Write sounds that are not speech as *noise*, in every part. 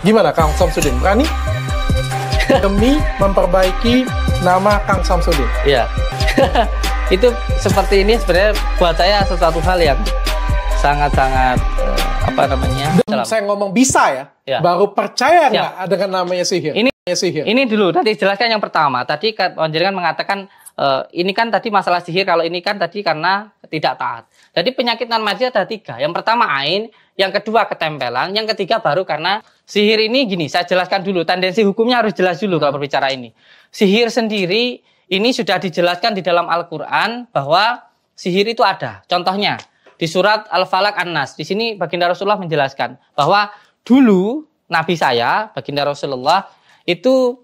Gimana Kang Samsudin? Berani? *laughs* Demi memperbaiki nama Kang Samsudin. Iya. *laughs* itu seperti ini sebenarnya buat saya sesuatu hal yang sangat-sangat eh, apa namanya? saya ngomong bisa ya. ya. Baru percaya iya. nggak ya. dengan namanya sihir? Ini sihir. Ini dulu nanti jelaskan yang pertama. Tadi kan, kan mengatakan uh, ini kan tadi masalah sihir kalau ini kan tadi karena tidak taat. Jadi penyakit non madhi ada tiga. Yang pertama ain, yang kedua ketempelan, yang ketiga baru karena sihir ini gini. Saya jelaskan dulu tendensi hukumnya harus jelas dulu kalau berbicara ini. Sihir sendiri ini sudah dijelaskan di dalam Al-Quran bahwa sihir itu ada. Contohnya di surat Al-Falak An-Nas. Di sini Baginda Rasulullah menjelaskan bahwa dulu Nabi saya, Baginda Rasulullah itu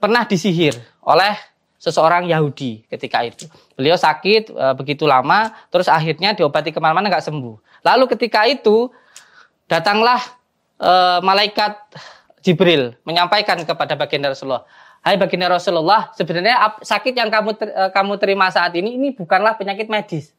pernah disihir oleh seseorang Yahudi ketika itu. Beliau sakit e, begitu lama, terus akhirnya diobati kemana-mana nggak sembuh. Lalu ketika itu datanglah e, malaikat Jibril menyampaikan kepada baginda Rasulullah, Hai baginda Rasulullah, sebenarnya sakit yang kamu ter, e, kamu terima saat ini ini bukanlah penyakit medis,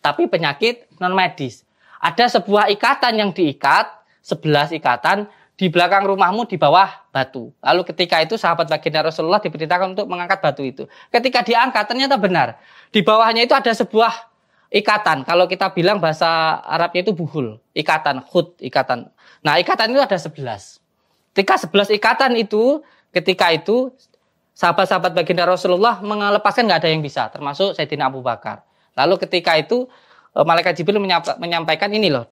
tapi penyakit non medis. Ada sebuah ikatan yang diikat, sebelas ikatan di belakang rumahmu di bawah batu. Lalu ketika itu sahabat baginda Rasulullah diperintahkan untuk mengangkat batu itu. Ketika diangkat ternyata benar. Di bawahnya itu ada sebuah ikatan. Kalau kita bilang bahasa Arabnya itu buhul, ikatan, khut, ikatan. Nah, ikatan itu ada sebelas Ketika sebelas ikatan itu, ketika itu sahabat-sahabat baginda Rasulullah mengelepaskan nggak ada yang bisa, termasuk Sayyidina Abu Bakar. Lalu ketika itu eh, malaikat Jibril menyampaikan ini loh,